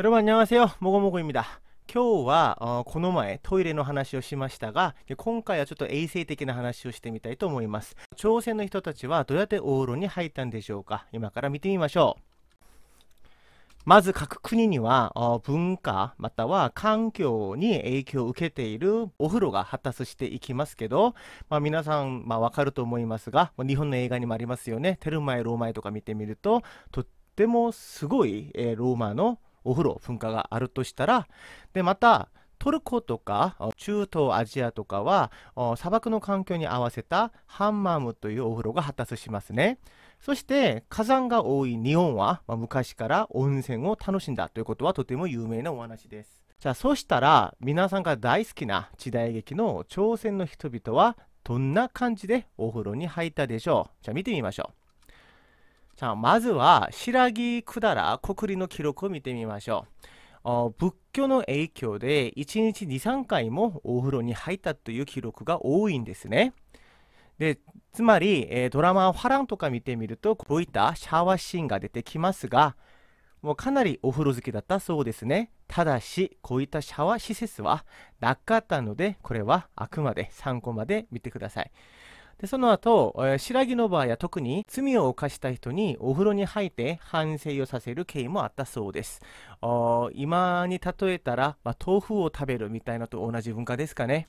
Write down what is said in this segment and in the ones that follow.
여러분안녕하세요모고모고입니다今日はこの前トイレの話をしましたが今回はちょっと衛生的な話をしてみたいと思います朝鮮の人たちはどうやって往路に入ったんでしょうか今から見てみましょうまず各国には文化または環境に影響を受けているお風呂が発達していきますけど、まあ、皆さん、まあ、かると思いますが日本の映画にもありますよねテルマエローマエとか見てみるととってもすごい、えー、ローマのお風呂、噴火があるとしたら、で、また、トルコとか中東アジアとかは砂漠の環境に合わせたハンマムというお風呂が発達しますね。そして火山が多い日本は、まあ、昔から温泉を楽しんだということはとても有名なお話です。じゃあそしたら皆さんが大好きな時代劇の朝鮮の人々はどんな感じでお風呂に入ったでしょうじゃあ見てみましょう。さあまずは白木百済国理の記録を見てみましょう仏教の影響で1日23回もお風呂に入ったという記録が多いんですねでつまり、えドラマ「ファラン」とか見てみるとこういったシャワーシーンが出てきますがもうかなりお風呂好きだったそうですねただしこういったシャワー施設はなかったのでこれはあくまで参考まで見てくださいで、その後、えー、白木の場合は特に罪を犯した人にお風呂に入って反省をさせる経緯もあったそうです。今に例えたら、まあ、豆腐を食べるみたいなと同じ文化ですかね。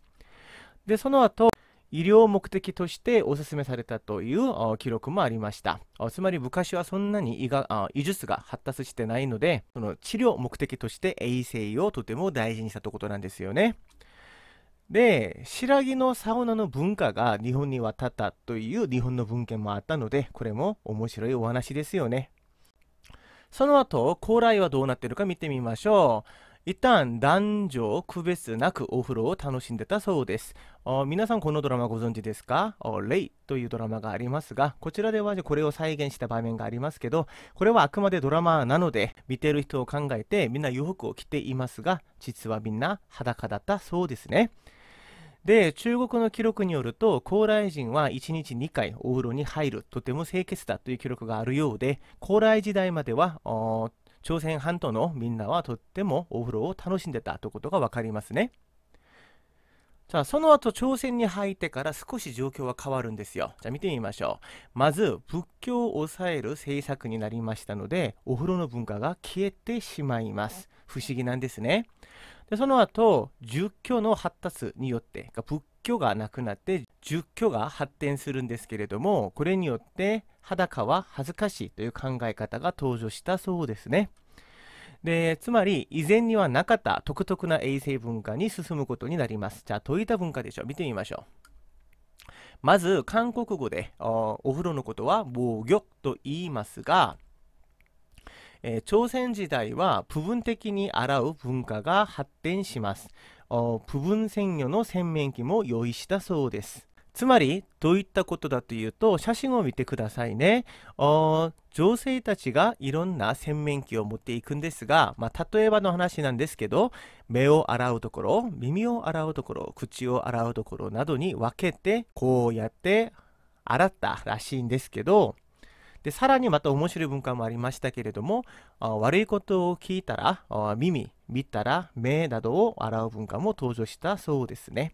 で、その後、医療目的としておすすめされたという記録もありました。つまり昔はそんなに医が医術が発達してないので、その治療目的として衛生をとても大事にしたということなんですよね。で白木のサウナの文化が日本に渡ったという日本の文献もあったのでこれも面白いお話ですよねその後高麗はどうなってるか見てみましょう一旦男女区別なくお風呂を楽しんでたそうです皆さんこのドラマご存知ですかレイというドラマがありますがこちらではこれを再現した場面がありますけどこれはあくまでドラマなので見てる人を考えてみんな洋服を着ていますが実はみんな裸だったそうですねで中国の記録によると高麗人は1日2回お風呂に入るとても清潔だという記録があるようで高麗時代までは朝鮮半島のみんなはとってもお風呂を楽しんでたということが分かりますね。さあ、その後朝鮮に入ってから少し状況は変わるんですよ。じゃあ見てみましょう。まず、仏教を抑える政策になりましたので、お風呂の文化が消えてしまいます。不思議なんですね。でその後、儒教の発達によって、仏教がなくなって、儒教が発展するんですけれども、これによって裸は恥ずかしいという考え方が登場したそうですね。で、つまり、以前にはなかった独特な衛星文化に進むことになります。じゃあ、どういった文化でしょう見てみましょう。まず、韓国語でお風呂のことは防御と言いますが、えー、朝鮮時代は部分的に洗う文化が発展します。部分鮮魚の洗面器も用意したそうです。つまりどういったことだというと写真を見てくださいね。女性たちがいろんな洗面器を持っていくんですが、まあ、例えばの話なんですけど目を洗うところ耳を洗うところ口を洗うところなどに分けてこうやって洗ったらしいんですけどでさらにまた面白い文化もありましたけれども悪いことを聞いたら耳見たら目などを洗う文化も登場したそうですね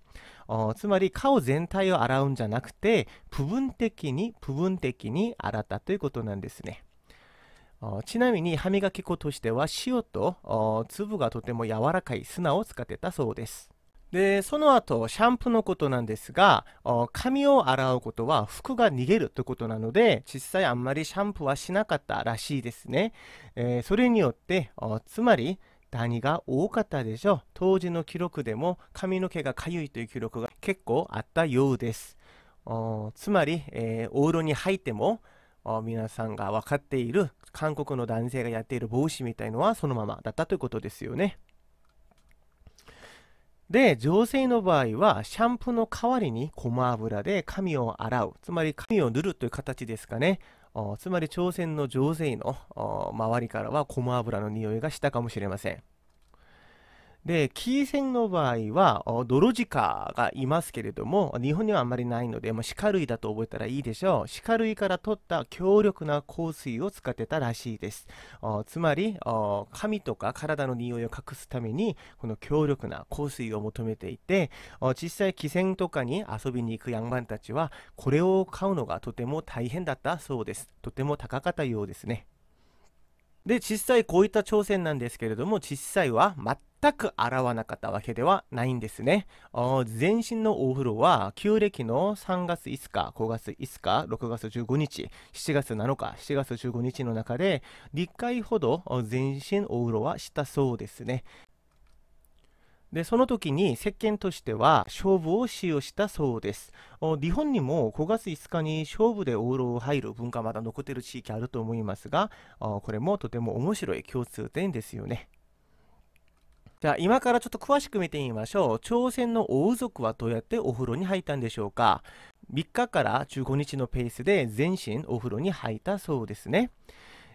つまり顔全体を洗うんじゃなくて部分的に部分的に洗ったということなんですねちなみに歯磨き粉としては塩と粒がとても柔らかい砂を使ってたそうですで、その後、シャンプーのことなんですが、髪を洗うことは服が逃げるということなので、実際あんまりシャンプーはしなかったらしいですね。えー、それによって、つまり、ダニが多かったでしょう。当時の記録でも髪の毛がかゆいという記録が結構あったようです。つまり、えー、お風呂に入っても、皆さんが分かっている韓国の男性がやっている帽子みたいのはそのままだったということですよね。で、女性の場合は、シャンプーの代わりに、ごま油で髪を洗う。つまり、髪を塗るという形ですかね。つまり、朝鮮の女性の周りからは、ごま油の匂いがしたかもしれません。で、キー戦の場合は、泥鹿がいますけれども、日本にはあんまりないので、まあ、鹿類だと覚えたらいいでしょう。鹿類から取った強力な香水を使ってたらしいです。つまり、髪とか体の匂いを隠すために、この強力な香水を求めていて、実際、汽船とかに遊びに行くヤンバンたちは、これを買うのがとても大変だったそうです。とても高かったようですね。で実際こういった挑戦なんですけれども実際は全く洗わなかったわけではないんですね全身のお風呂は旧暦の3月5日5月5日6月15日7月7日7月15日の中で1回ほど全身お風呂はしたそうですねでその時に石鹸としては勝負を使用したそうです日本にも5月5日に勝負でオールを入る文化まだ残ってる地域あると思いますがこれもとても面白い共通点ですよねじゃあ今からちょっと詳しく見てみましょう朝鮮の王族はどうやってお風呂に入ったんでしょうか3日から15日のペースで全身お風呂に入ったそうですね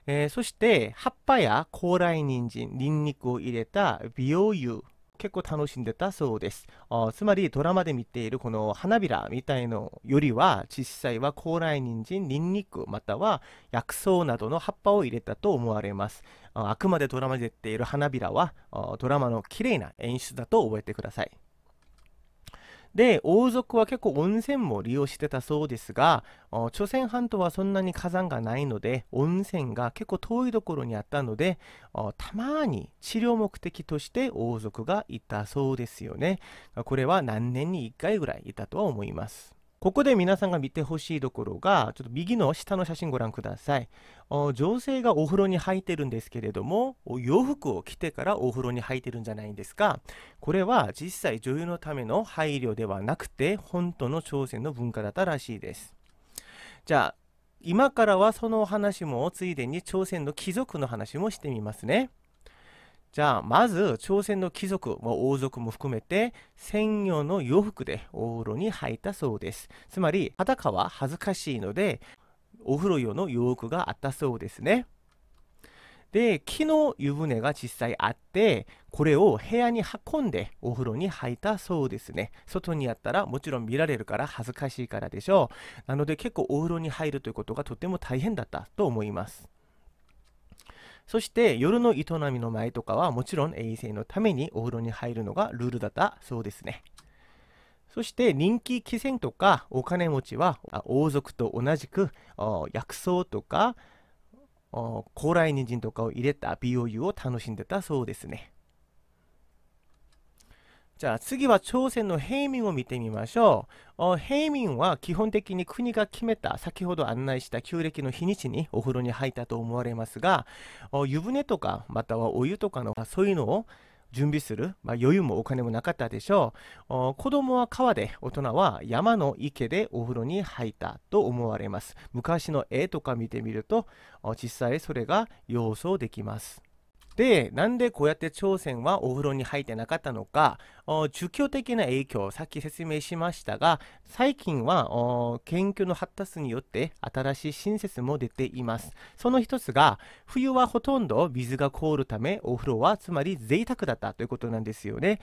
えー、そして葉っぱや高麗人参、ニンニクを入れた美容油結構楽しんでたそうです。つまりドラマで見ているこの花びらみたいのよりは実際は高麗人参、ニンニクまたは薬草などの葉っぱを入れたと思われます。あくまでドラマで出ている花びらはドラマの綺麗な演出だと覚えてください。で、王族は結構温泉も利用してたそうですが、朝鮮半島はそんなに火山がないので、温泉が結構遠いところにあったので、たまに治療目的として王族がいたそうですよね。これは何年に1回ぐらいいたとは思います。ここで皆さんが見てほしいところが、ちょっと右の下の写真ご覧ください。女性がお風呂に入ってるんですけれども、洋服を着てからお風呂に入ってるんじゃないんですか。これは実際女優のための配慮ではなくて、本当の朝鮮の文化だったらしいです。じゃあ、今からはそのお話もついでに朝鮮の貴族の話もしてみますね。じゃあまず朝鮮の貴族、も王族も含めて専用の洋服でお風呂に入ったそうですつまり裸は恥ずかしいのでお風呂用の洋服があったそうですねで木の湯船が実際あってこれを部屋に運んでお風呂に入ったそうですね外にあったらもちろん見られるから恥ずかしいからでしょうなので結構お風呂に入るということがとても大変だったと思いますそして夜の営みの前とかはもちろん衛生のためにお風呂に入るのがルールだったそうですね。そして人気棋戦とかお金持ちは王族と同じく薬草とか高麗人参とかを入れた美容油を楽しんでたそうですね。じゃあ次は朝鮮の平民を見てみましょう。平民は基本的に国が決めた先ほど案内した旧暦の日にちにお風呂に入ったと思われますが湯船とかまたはお湯とかのそういうのを準備する、まあ、余裕もお金もなかったでしょう子供は川で大人は山の池でお風呂に入ったと思われます昔の絵とか見てみると実際それが要想できますでなんでこうやって朝鮮はお風呂に入ってなかったのか宗教的な影響、さっき説明しましたが、最近は研究の発達によって新しい新説も出ています。その一つが、冬はほとんど水が凍るため、お風呂はつまり贅沢だったということなんですよね。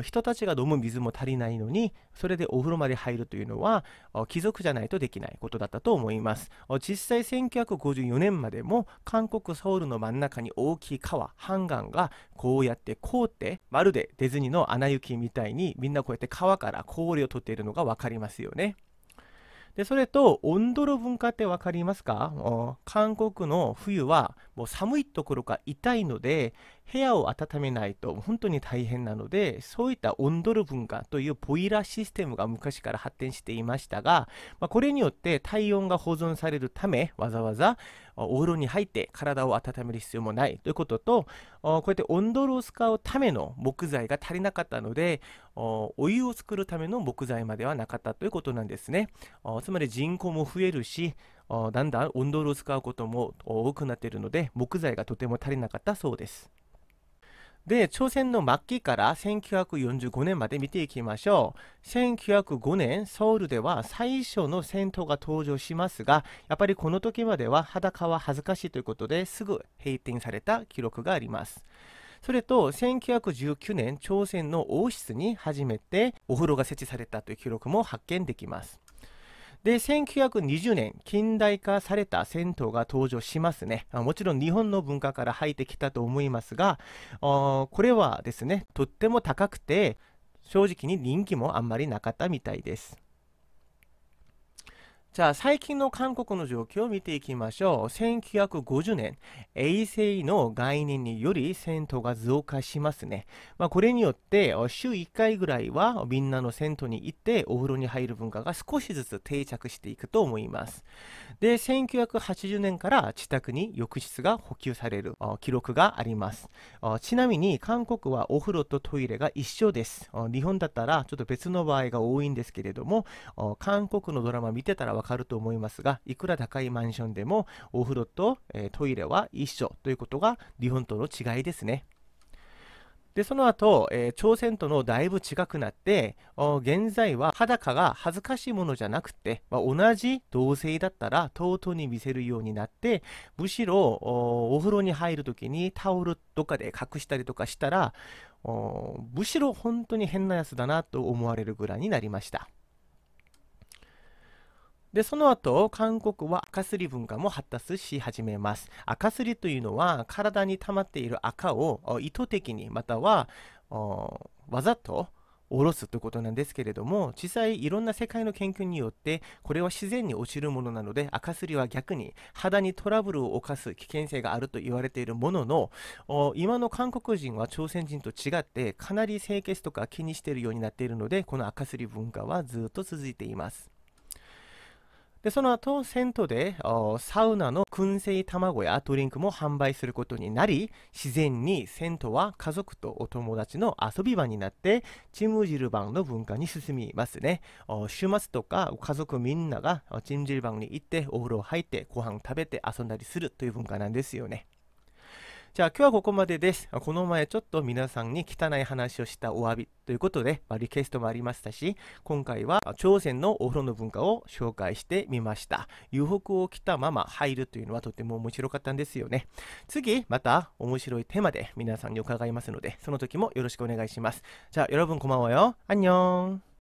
人たちが飲む水も足りないのに、それでお風呂まで入るというのは、貴族じゃないとできないことだったと思います。実際1954年までも、韓国ソウルの真ん中に大きい川、ハンガンがこうやって凍って、まるでディズニーの穴行キみたいにみんなこうやって川から氷を取っているのが分かりますよね。でそれと温度の文化って分かりますか韓国の冬はもう寒いところが痛いので部屋を温めないと本当に大変なのでそういった温度の文化というボイラーシステムが昔から発展していましたが、まあ、これによって体温が保存されるためわざわざお風呂に入って体を温める必要もないということと、こうやって温度炉を使うための木材が足りなかったので、お湯を作るための木材まではなかったということなんですね。つまり人口も増えるし、だんだん温度炉を使うことも多くなっているので、木材がとても足りなかったそうです。で、朝鮮の末期から1945年まで見ていきましょう。1905年、ソウルでは最初の戦闘が登場しますが、やっぱりこの時までは裸は恥ずかしいということですぐ閉店された記録があります。それと、1919年、朝鮮の王室に初めてお風呂が設置されたという記録も発見できます。で、1920年、近代化された銭湯が登場しますね。もちろん日本の文化から入ってきたと思いますが、これはですね、とっても高くて、正直に人気もあんまりなかったみたいです。じゃあ最近の韓国の状況を見ていきましょう。1950年、衛星の概念により銭湯が増加しますね。まあ、これによって週1回ぐらいはみんなの銭湯に行ってお風呂に入る文化が少しずつ定着していくと思います。で、1980年から自宅に浴室が補給される記録があります。ちなみに韓国はお風呂とトイレが一緒です。日本だったらちょっと別の場合が多いんですけれども、韓国のドラマ見てたらわかると思いますが、いくら高いマンションでもお風呂と、えトイレは一緒ということが日本との違いですね。で、その後、えー、朝鮮とのだいぶ近くなって、現在は裸が恥ずかしいものじゃなくて、まあ、同じ同性だったら尊に見せるようになって、むしろお風呂に入るときにタオルとかで隠したりとかしたら、むしろ本当に変なやつだなと思われるぐらいになりました。で、その後、韓国は赤すり文化も発達し始めます。赤すりというのは、体に溜まっている赤を意図的に、または、わざと下ろすということなんですけれども、実際いろんな世界の研究によって、これは自然に落ちるものなので、赤すりは逆に肌にトラブルを犯す危険性があると言われているものの、今の韓国人は朝鮮人と違って、かなり清潔とか気にしているようになっているので、この赤すり文化はずっと続いています。で、その後、銭湯でサウナの燻製卵やドリンクも販売することになり、自然に銭湯は家族とお友達の遊び場になって、チムジルバンの文化に進みますね。週末とか家族みんながチムジルバンに行ってお風呂入ってご飯食べて遊んだりするという文化なんですよね。じゃあ今日はここまでです。この前ちょっと皆さんに汚い話をしたお詫びということで、まあ、リクエストもありましたし、今回は朝鮮のお風呂の文化を紹介してみました。遊北を着たまま入るというのはとても面白かったんですよね。次、また面白いテーマで皆さんに伺いますので、その時もよろしくお願いします。じゃあ、여러분ばんは。よ。あんにょん。